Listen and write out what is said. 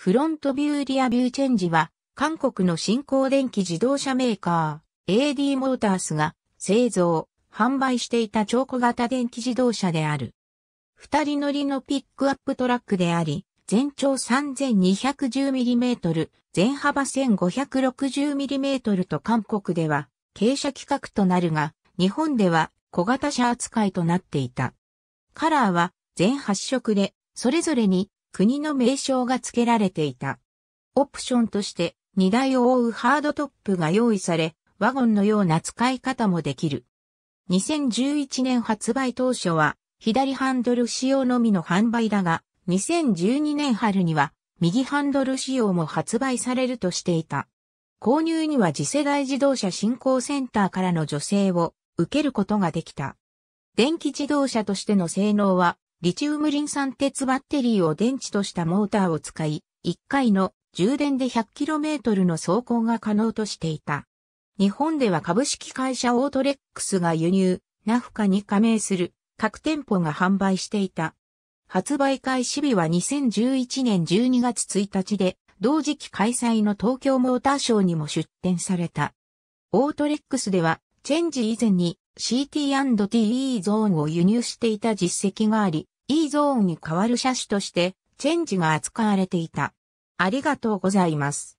フロントビューリアビューチェンジは、韓国の新興電気自動車メーカー、AD モータースが製造、販売していた超小型電気自動車である。二人乗りのピックアップトラックであり、全長 3210mm、全幅 1560mm と韓国では、傾斜規格となるが、日本では小型車扱いとなっていた。カラーは全8色で、それぞれに国の名称が付けられていた。オプションとして荷台を覆うハードトップが用意され、ワゴンのような使い方もできる。2011年発売当初は左ハンドル仕様のみの販売だが、2012年春には右ハンドル仕様も発売されるとしていた。購入には次世代自動車振興センターからの助成を受けることができた。電気自動車としての性能はリチウムリン酸鉄バッテリーを電池としたモーターを使い、1回の充電で 100km の走行が可能としていた。日本では株式会社オートレックスが輸入、ナフカに加盟する各店舗が販売していた。発売開始日は2011年12月1日で、同時期開催の東京モーターショーにも出展された。オートレックスでは、チェンジ以前に CT&TE ゾーンを輸入していた実績があり、E ゾーンに代わる車種として、チェンジが扱われていた。ありがとうございます。